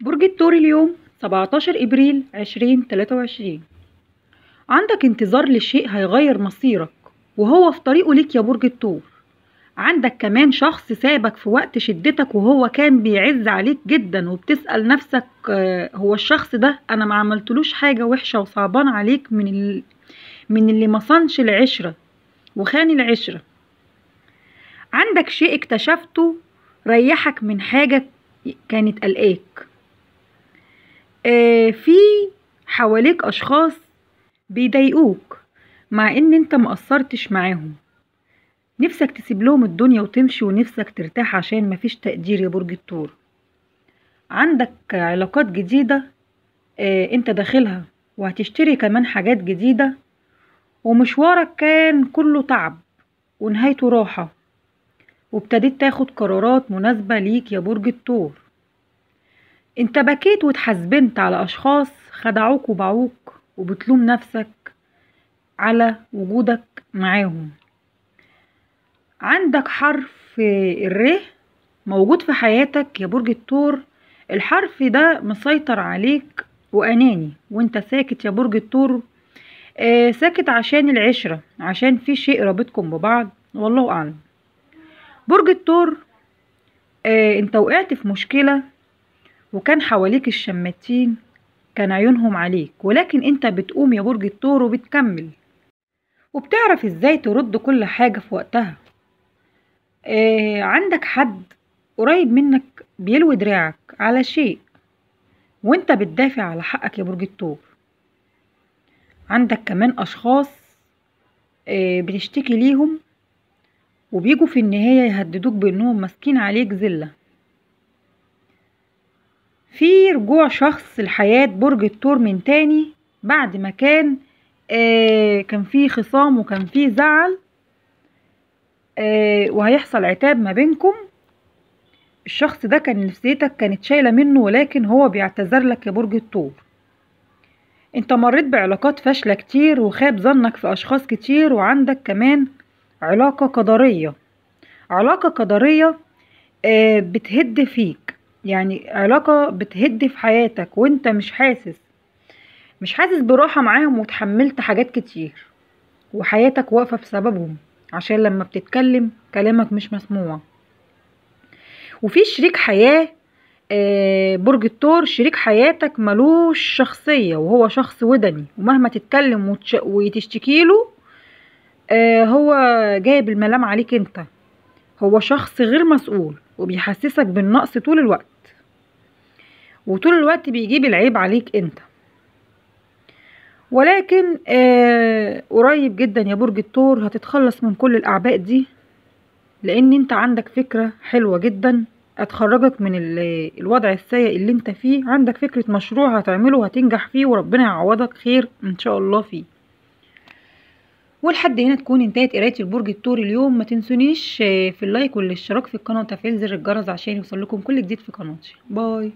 برج التور اليوم 17 إبريل 2023 عندك انتظار لشيء هيغير مصيرك وهو في طريقه ليك يا برج التور عندك كمان شخص سابك في وقت شدتك وهو كان بيعز عليك جدا وبتسأل نفسك آه، هو الشخص ده أنا ما عملتلوش حاجة وحشة وصعبان عليك من, ال... من اللي صنش العشرة وخان العشرة عندك شيء اكتشفته ريحك من حاجة كانت قلقاك آه في حواليك أشخاص بيضايقوك مع إن أنت مقصرتش معاهم نفسك تسيب لهم الدنيا وتمشي ونفسك ترتاح عشان مفيش تقدير يا برج الثور عندك علاقات جديدة آه انت داخلها وهتشتري كمان حاجات جديدة ومشوارك كان كله تعب ونهايته راحة وابتديت تاخد قرارات مناسبة ليك يا برج الثور انت بكيت وتحزبنت على اشخاص خدعوك وبعوك وبتلوم نفسك على وجودك معاهم عندك حرف الر موجود في حياتك يا برج الثور الحرف ده مسيطر عليك وأناني وانت ساكت يا برج الثور آه ساكت عشان العشرة عشان في شيء رابطكم ببعض والله أعلم برج الثور آه انت وقعت في مشكلة وكان حواليك الشماتين كان عيونهم عليك ولكن انت بتقوم يا برج الثور وبتكمل وبتعرف ازاي ترد كل حاجة في وقتها آه عندك حد قريب منك بيلوي دراعك على شيء وانت بتدافع على حقك يا برج الثور عندك كمان أشخاص آه بتشتكي ليهم وبيجوا في النهاية يهددوك بأنهم ماسكين عليك زلة في رجوع شخص لحياة برج الثور من تاني بعد ما كان آه كان في خصام وكان في زعل آه وهيحصل عتاب ما بينكم الشخص ده كان نفسيتك كانت شايلة منه ولكن هو بيعتذر لك يا برج الثور انت مريت بعلاقات فاشلة كتير وخاب ظنك في أشخاص كتير وعندك كمان علاقة قدرية علاقة قدرية آه بتهد فيك يعني علاقة بتهد في حياتك وانت مش حاسس مش حاسس براحة معاهم وتحملت حاجات كتير وحياتك واقفة بسببهم عشان لما بتتكلم كلامك مش مسموع وفي شريك حياة آه، برج الثور شريك حياتك ملوش شخصية وهو شخص ودني ومهما تتكلم وتشتكيله آه، هو جايب الملام عليك انت هو شخص غير مسؤول وبيحسسك بالنقص طول الوقت وطول الوقت بيجيب العيب عليك انت ولكن آه قريب جدا يا برج الثور هتتخلص من كل الاعباء دي لان انت عندك فكره حلوه جدا هتخرجك من الوضع السيء اللي انت فيه عندك فكره مشروع هتعمله وهتنجح فيه وربنا يعوضك خير ان شاء الله فيه ولحد هنا تكون انتهت قرايه البرج الطور اليوم ما تنسونيش آه، في اللايك والاشتراك في القناه وتفعيل زر الجرس عشان يوصل لكم كل جديد في قناتي باي